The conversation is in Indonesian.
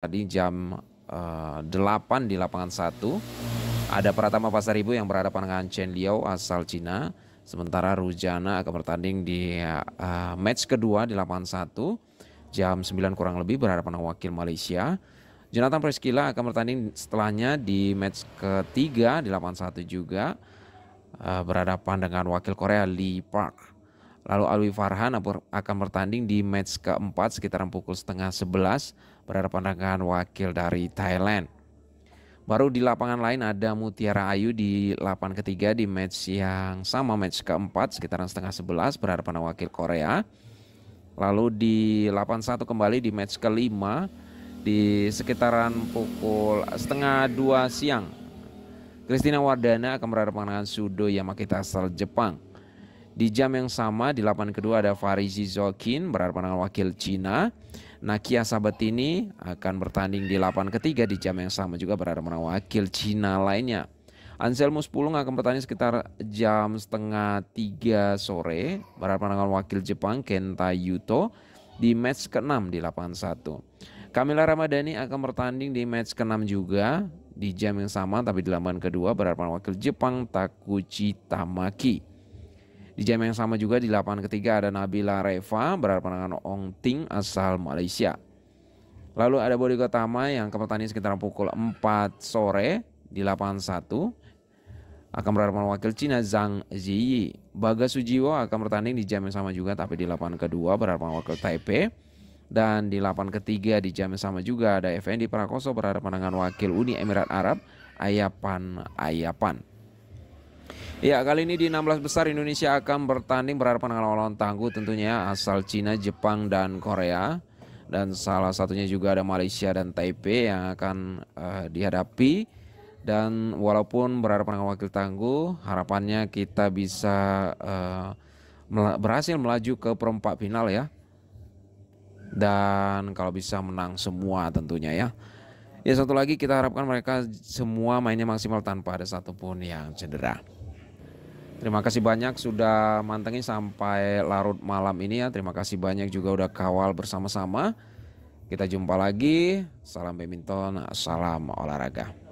tadi jam uh, eh, 8 di lapangan 1 ada Pratama Pasaribu yang berhadapan dengan Chen Liao asal Cina sementara Rujana akan bertanding di uh, match kedua di lapangan 1 jam 9 kurang lebih berhadapan dengan wakil Malaysia Jonathan Preskila akan bertanding setelahnya di match ketiga di lapangan 1 juga uh, berhadapan dengan wakil Korea Lee Park Lalu Alwi Farhan akan bertanding di match keempat sekitaran pukul setengah sebelas berhadapan dengan wakil dari Thailand. Baru di lapangan lain ada Mutiara Ayu di lapangan ketiga di match yang sama match keempat sekitaran setengah sebelas berhadapan dengan wakil Korea. Lalu di lapangan satu kembali di match kelima di sekitaran pukul setengah dua siang. Christina Wardana akan berhadapan dengan Sudo Yamakita asal Jepang. Di jam yang sama di lapan kedua ada Farizi Zokin berhadapan dengan wakil Cina. Nakia Sabatini akan bertanding di lapan ketiga di jam yang sama juga berhadapan dengan wakil Cina lainnya. Anselmus Pulung akan bertanding sekitar jam setengah tiga sore berhadapan dengan wakil Jepang Kenta Yuto di match ke-6 di lapangan satu. Kamila Ramadhani akan bertanding di match ke-6 juga di jam yang sama tapi di lapangan kedua berhadapan wakil Jepang Takuchi Tamaki. Di jam yang sama juga di lapangan ketiga ada Nabila Reva berhadapan dengan Ong Ting asal Malaysia. Lalu ada Bodi Gotama yang kepetani sekitar pukul 4 sore di lapangan satu akan berhadapan wakil Cina Zhang Ziyi. Bagas Sujiwo akan bertanding di jam yang sama juga tapi di lapangan kedua berhadapan wakil Taipei. Dan di lapangan ketiga di jam yang sama juga ada Effendi Prakoso berhadapan dengan wakil Uni Emirat Arab Ayapan Ayapan. Ya, kali ini di 16 besar Indonesia akan bertanding berhadapan dengan lawan tangguh tentunya asal Cina, Jepang, dan Korea. Dan salah satunya juga ada Malaysia dan Taipei yang akan uh, dihadapi. Dan walaupun berhadapan dengan wakil tangguh, harapannya kita bisa uh, berhasil melaju ke perempat final ya. Dan kalau bisa menang semua tentunya ya. Ya satu lagi kita harapkan mereka semua mainnya maksimal tanpa ada satupun yang cedera. Terima kasih banyak sudah mantengin sampai larut malam ini ya. Terima kasih banyak juga udah kawal bersama-sama. Kita jumpa lagi. Salam badminton, salam olahraga.